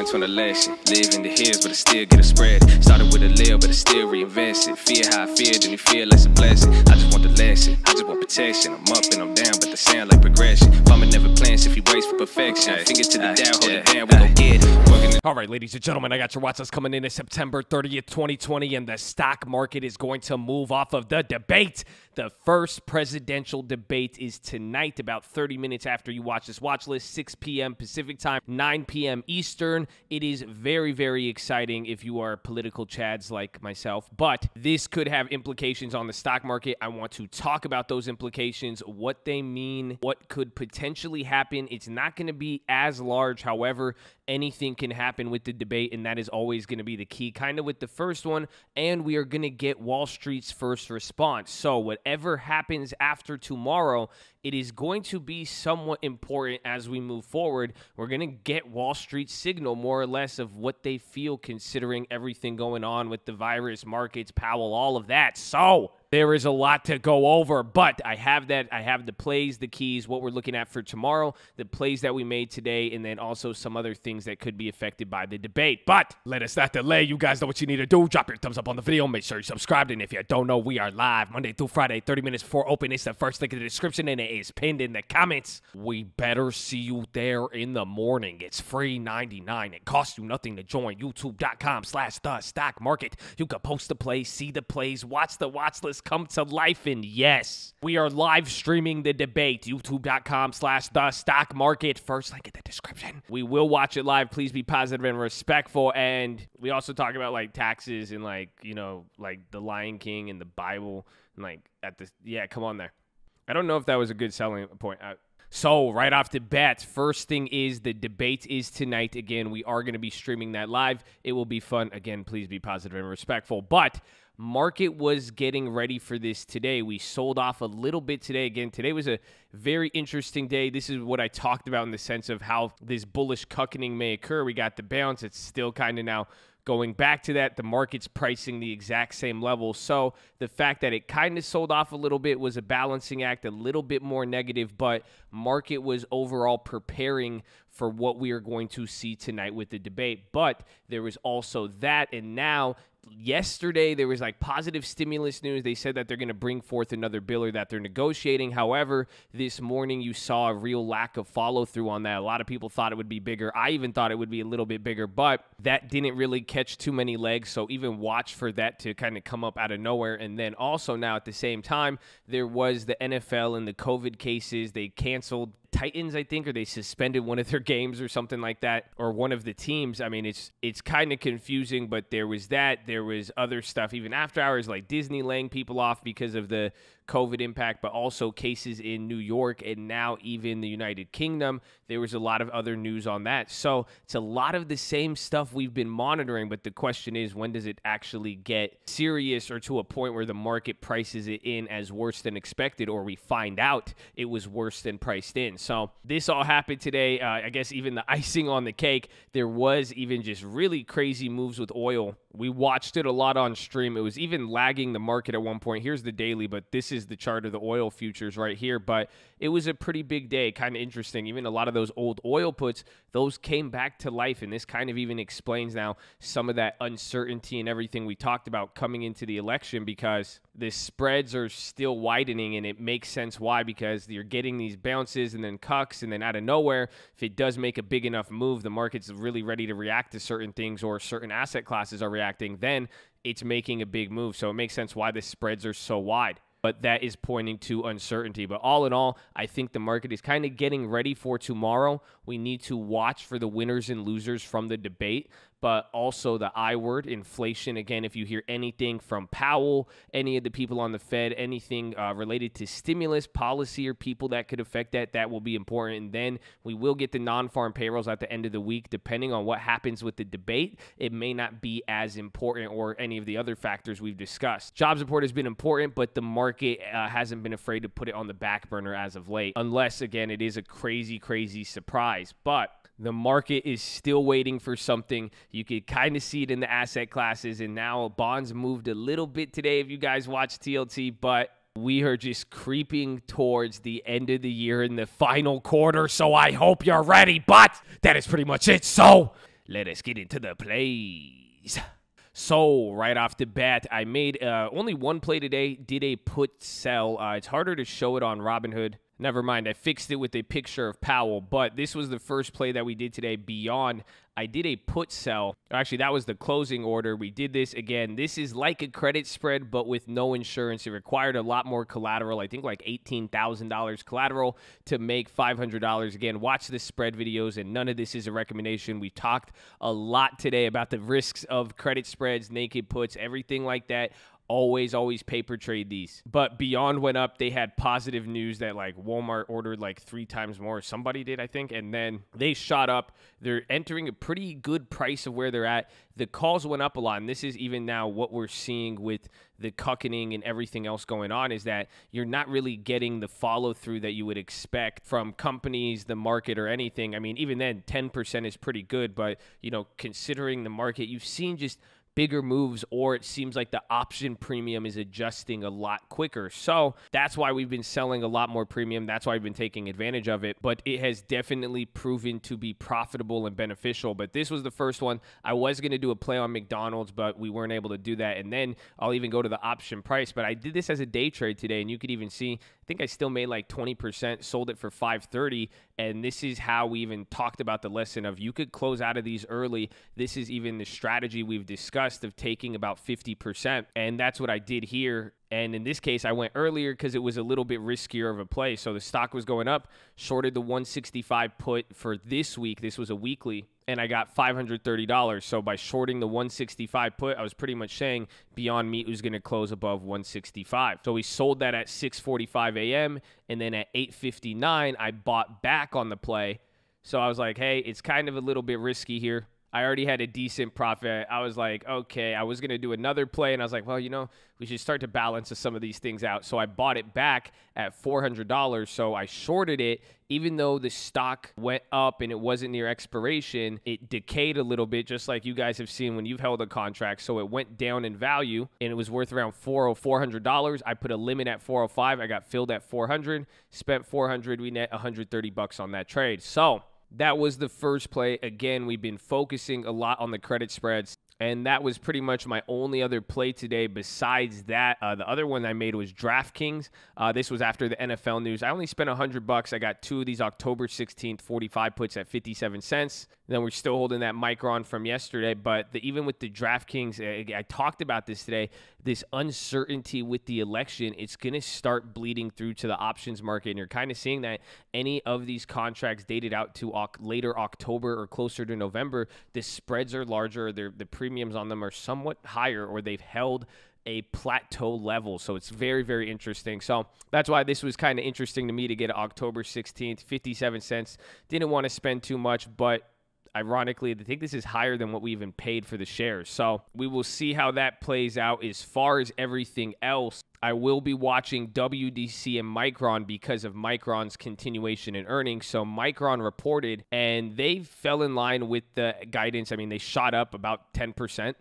points on the lesson. Live in the hills, but I still get a spread. Started with a layer, but I still reinvest it. Fear how I feel, then you feel less a blessing. I just want the lesson, I just want protection. I'm up and I'm down, but the sound like progression. Mama never plans if he waits for perfection. Finger to the down, hold it down, we gon' get it. All right, ladies and gentlemen, I got your watches coming in at September 30th, 2020, and the stock market is going to move off of the debate the first presidential debate is tonight, about 30 minutes after you watch this watch list, 6 p.m. Pacific time, 9 p.m. Eastern. It is very, very exciting if you are political chads like myself, but this could have implications on the stock market. I want to talk about those implications, what they mean, what could potentially happen. It's not going to be as large, however, anything can happen with the debate, and that is always going to be the key, kind of with the first one. And we are going to get Wall Street's first response. So, whatever happens after tomorrow, it is going to be somewhat important as we move forward. We're going to get Wall Street's signal, more or less, of what they feel considering everything going on with the virus, markets, Powell, all of that. So, there is a lot to go over, but I have that. I have the plays, the keys, what we're looking at for tomorrow, the plays that we made today, and then also some other things that could be affected by the debate. But let us not delay. You guys know what you need to do. Drop your thumbs up on the video. Make sure you subscribed. And if you don't know, we are live Monday through Friday, 30 minutes before open. It's the first link in the description, and it is pinned in the comments. We better see you there in the morning. It's free 99. It costs you nothing to join. YouTube.com slash the stock market. You can post the plays, see the plays, watch the watch list come to life, and yes, we are live streaming the debate, youtube.com slash the stock market. First link in the description. We will watch it live. Please be positive and respectful. And we also talk about like taxes and like, you know, like the Lion King and the Bible and like at the, yeah, come on there. I don't know if that was a good selling point. I, so, right off the bat, first thing is the debate is tonight. Again, we are going to be streaming that live. It will be fun. Again, please be positive and respectful. But market was getting ready for this today. We sold off a little bit today. Again, today was a very interesting day. This is what I talked about in the sense of how this bullish cuckening may occur. We got the bounce. It's still kind of now going back to that. The market's pricing the exact same level. So the fact that it kind of sold off a little bit was a balancing act, a little bit more negative, but market was overall preparing for what we are going to see tonight with the debate. But there was also that. And now yesterday there was like positive stimulus news. They said that they're going to bring forth another bill or that they're negotiating. However, this morning you saw a real lack of follow through on that. A lot of people thought it would be bigger. I even thought it would be a little bit bigger, but that didn't really catch too many legs. So even watch for that to kind of come up out of nowhere. And then also now at the same time, there was the NFL and the COVID cases. They canceled Titans, I think, or they suspended one of their games or something like that, or one of the teams. I mean, it's it's kind of confusing, but there was that. There was other stuff even after hours, like Disney laying people off because of the COVID impact, but also cases in New York and now even the United Kingdom. There was a lot of other news on that. So it's a lot of the same stuff we've been monitoring, but the question is when does it actually get serious or to a point where the market prices it in as worse than expected, or we find out it was worse than priced in? So this all happened today. Uh, I guess even the icing on the cake, there was even just really crazy moves with oil we watched it a lot on stream. It was even lagging the market at one point. Here's the daily, but this is the chart of the oil futures right here. But it was a pretty big day, kind of interesting. Even a lot of those old oil puts, those came back to life. And this kind of even explains now some of that uncertainty and everything we talked about coming into the election because the spreads are still widening. And it makes sense why, because you're getting these bounces and then cucks. And then out of nowhere, if it does make a big enough move, the market's really ready to react to certain things or certain asset classes are overreacting, then it's making a big move. So it makes sense why the spreads are so wide but that is pointing to uncertainty. But all in all, I think the market is kind of getting ready for tomorrow. We need to watch for the winners and losers from the debate, but also the I word, inflation. Again, if you hear anything from Powell, any of the people on the Fed, anything uh, related to stimulus policy or people that could affect that, that will be important. And then we will get the non farm payrolls at the end of the week. Depending on what happens with the debate, it may not be as important or any of the other factors we've discussed. Jobs report has been important, but the market market uh, hasn't been afraid to put it on the back burner as of late, unless, again, it is a crazy, crazy surprise. But the market is still waiting for something. You could kind of see it in the asset classes. And now bonds moved a little bit today if you guys watch TLT, but we are just creeping towards the end of the year in the final quarter. So I hope you're ready. But that is pretty much it. So let us get into the plays. So right off the bat, I made uh, only one play today. Did a put sell. Uh, it's harder to show it on Robinhood Never mind, I fixed it with a picture of Powell, but this was the first play that we did today beyond. I did a put sell. Actually, that was the closing order. We did this again. This is like a credit spread, but with no insurance. It required a lot more collateral, I think like $18,000 collateral to make $500. Again, watch the spread videos, and none of this is a recommendation. We talked a lot today about the risks of credit spreads, naked puts, everything like that always always paper trade these but beyond went up they had positive news that like walmart ordered like three times more somebody did i think and then they shot up they're entering a pretty good price of where they're at the calls went up a lot and this is even now what we're seeing with the cuckening and everything else going on is that you're not really getting the follow through that you would expect from companies the market or anything i mean even then 10% is pretty good but you know considering the market you've seen just bigger moves, or it seems like the option premium is adjusting a lot quicker. So that's why we've been selling a lot more premium. That's why I've been taking advantage of it. But it has definitely proven to be profitable and beneficial. But this was the first one. I was going to do a play on McDonald's, but we weren't able to do that. And then I'll even go to the option price. But I did this as a day trade today, and you could even see think I still made like 20%, sold it for 530. And this is how we even talked about the lesson of you could close out of these early. This is even the strategy we've discussed of taking about 50%. And that's what I did here. And in this case, I went earlier because it was a little bit riskier of a play. So the stock was going up, shorted the 165 put for this week. This was a weekly and I got $530. So by shorting the 165 put, I was pretty much saying Beyond Meat was going to close above 165. So we sold that at 6:45 a.m. and then at 8:59 I bought back on the play. So I was like, "Hey, it's kind of a little bit risky here. I already had a decent profit. I was like, okay, I was going to do another play. And I was like, well, you know, we should start to balance some of these things out. So I bought it back at $400. So I shorted it. Even though the stock went up and it wasn't near expiration, it decayed a little bit, just like you guys have seen when you've held a contract. So it went down in value and it was worth around four $400. I put a limit at 405. I got filled at 400, spent 400. We net 130 bucks on that trade. So that was the first play. Again, we've been focusing a lot on the credit spreads. And that was pretty much my only other play today. Besides that, uh, the other one I made was DraftKings. Uh, this was after the NFL news. I only spent 100 bucks. I got two of these October 16th 45 puts at 57 cents then we're still holding that micron from yesterday. But the, even with the DraftKings, I, I talked about this today. This uncertainty with the election, it's going to start bleeding through to the options market, and you're kind of seeing that any of these contracts dated out to o- later October or closer to November, the spreads are larger, the premiums on them are somewhat higher, or they've held a plateau level. So it's very, very interesting. So that's why this was kind of interesting to me to get October 16th, 57 cents. Didn't want to spend too much, but ironically, I think this is higher than what we even paid for the shares. So we will see how that plays out. As far as everything else, I will be watching WDC and Micron because of Micron's continuation in earnings. So Micron reported and they fell in line with the guidance. I mean, they shot up about 10%.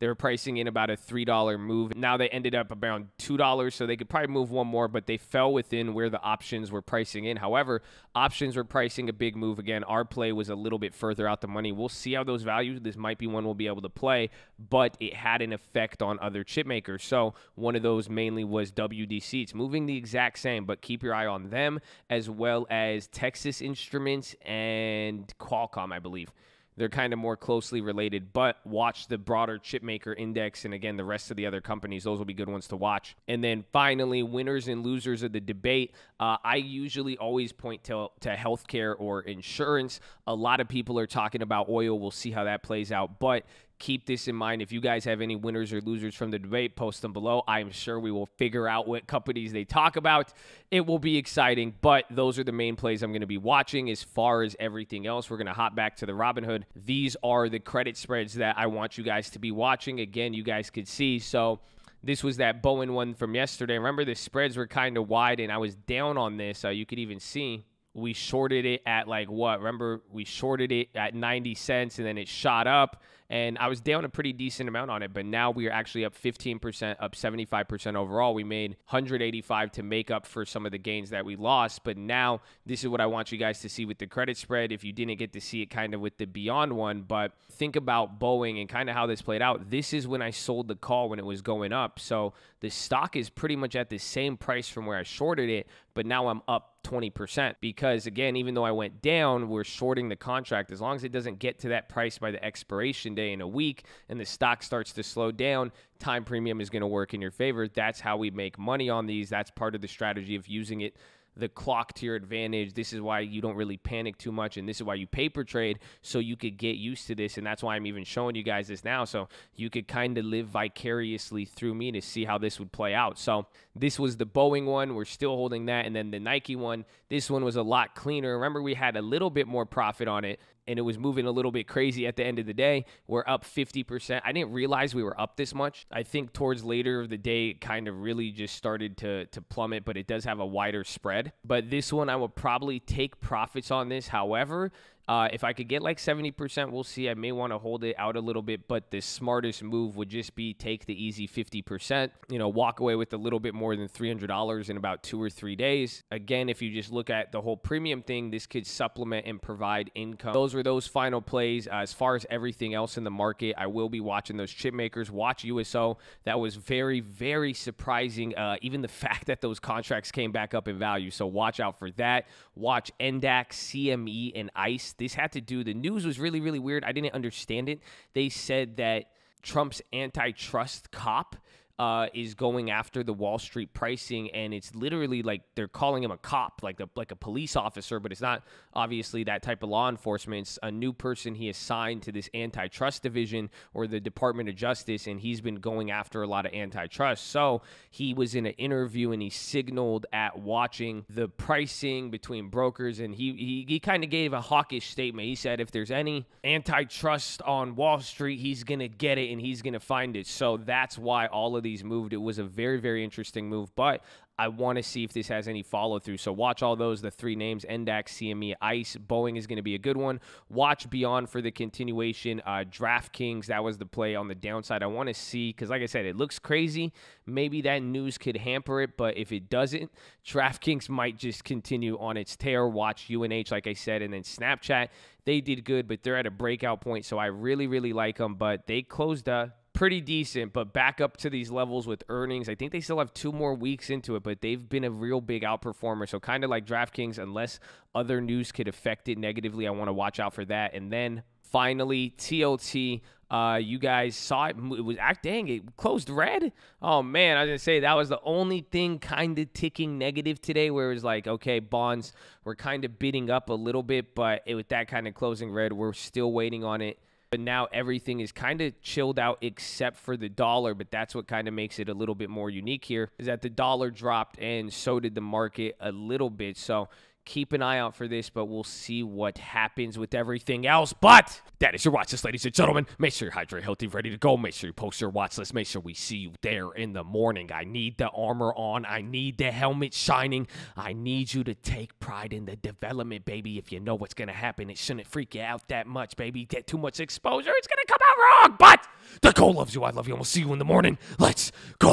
They were pricing in about a $3 move. Now they ended up around $2, so they could probably move one more, but they fell within where the options were pricing in. However, options were pricing a big move again. Our play was a little bit further out the money. We'll see how those values. This might be one we'll be able to play, but it had an effect on other chip makers. So one of those mainly was WDC. It's moving the exact same, but keep your eye on them as well as Texas Instruments and Qualcomm, I believe they're kind of more closely related, but watch the broader chipmaker index and again the rest of the other companies. Those will be good ones to watch. And then finally, winners and losers of the debate. Uh, I usually always point to to healthcare or insurance. A lot of people are talking about oil. We'll see how that plays out, but keep this in mind. If you guys have any winners or losers from the debate, post them below. I'm sure we will figure out what companies they talk about. It will be exciting, but those are the main plays I'm going to be watching. As far as everything else, we're going to hop back to the Robinhood. These are the credit spreads that I want you guys to be watching. Again, you guys could see. So this was that Bowen one from yesterday. Remember, the spreads were kind of wide, and I was down on this. Uh, you could even see we shorted it at like what? Remember, we shorted it at 90 cents and then it shot up. And I was down a pretty decent amount on it, but now we are actually up 15%, up 75% overall. We made 185 to make up for some of the gains that we lost. But now this is what I want you guys to see with the credit spread. If you didn't get to see it kind of with the beyond one, but think about Boeing and kind of how this played out. This is when I sold the call when it was going up. So the stock is pretty much at the same price from where I shorted it, but now I'm up 20% because, again, even though I went down, we're shorting the contract. As long as it doesn't get to that price by the expiration day in a week and the stock starts to slow down, time premium is going to work in your favor. That's how we make money on these. That's part of the strategy of using it the clock to your advantage. This is why you don't really panic too much, and this is why you paper trade so you could get used to this. And that's why I'm even showing you guys this now, so you could kind of live vicariously through me to see how this would play out. So this was the Boeing one. We're still holding that, and then the Nike one. This one was a lot cleaner. Remember, we had a little bit more profit on it and it was moving a little bit crazy at the end of the day. We're up 50%. I didn't realize we were up this much. I think towards later of the day, it kind of really just started to, to plummet, but it does have a wider spread. But this one, I will probably take profits on this. However, uh, if I could get like 70%, we'll see. I may want to hold it out a little bit, but the smartest move would just be take the easy 50%, you know, walk away with a little bit more than $300 in about two or three days. Again, if you just look at the whole premium thing, this could supplement and provide income. Those were those final plays. Uh, as far as everything else in the market, I will be watching those chip makers, watch USO. That was very, very surprising. Uh, even the fact that those contracts came back up in value. So watch out for that. Watch NDAC, CME, and ICE this had to do, the news was really, really weird. I didn't understand it. They said that Trump's antitrust cop uh, is going after the Wall Street pricing, and it's literally like they're calling him a cop, like a like a police officer, but it's not obviously that type of law enforcement. It's a new person he assigned to this antitrust division or the Department of Justice, and he's been going after a lot of antitrust. So he was in an interview and he signaled at watching the pricing between brokers, and he he, he kind of gave a hawkish statement. He said if there's any antitrust on Wall Street, he's gonna get it and he's gonna find it. So that's why all of these these moved. It was a very, very interesting move, but I want to see if this has any follow through. So watch all those the three names Endax, CME, Ice. Boeing is going to be a good one. Watch Beyond for the continuation. Uh, DraftKings, that was the play on the downside. I want to see, because like I said, it looks crazy. Maybe that news could hamper it, but if it doesn't, DraftKings might just continue on its tear. Watch UNH, like I said, and then Snapchat. They did good, but they're at a breakout point. So I really, really like them, but they closed, the. Uh, pretty decent, but back up to these levels with earnings. I think they still have two more weeks into it, but they've been a real big outperformer. So, kind of like DraftKings, unless other news could affect it negatively, I want to watch out for that. And then finally, TLT. Uh, you guys saw it. It was act dang. It closed red. Oh man, I was gonna say that was the only thing kind of ticking negative today, where it was like, okay, bonds were kind of bidding up a little bit, but it, with that kind of closing red, we're still waiting on it but now everything is kind of chilled out except for the dollar. But that's what kind of makes it a little bit more unique here is that the dollar dropped and so did the market a little bit. So keep an eye out for this, but we'll see what happens with everything else. But that is your watch list, ladies and gentlemen. Make sure you hydrate healthy, ready to go. Make sure you post your watch list. Make sure we see you there in the morning. I need the armor on. I need the helmet shining. I need you to take pride in the development, baby. If you know what's going to happen, it shouldn't freak you out that much, baby. Get too much exposure. It's going to come out wrong. But the goal loves you. I love you. And we'll see you in the morning. Let's go.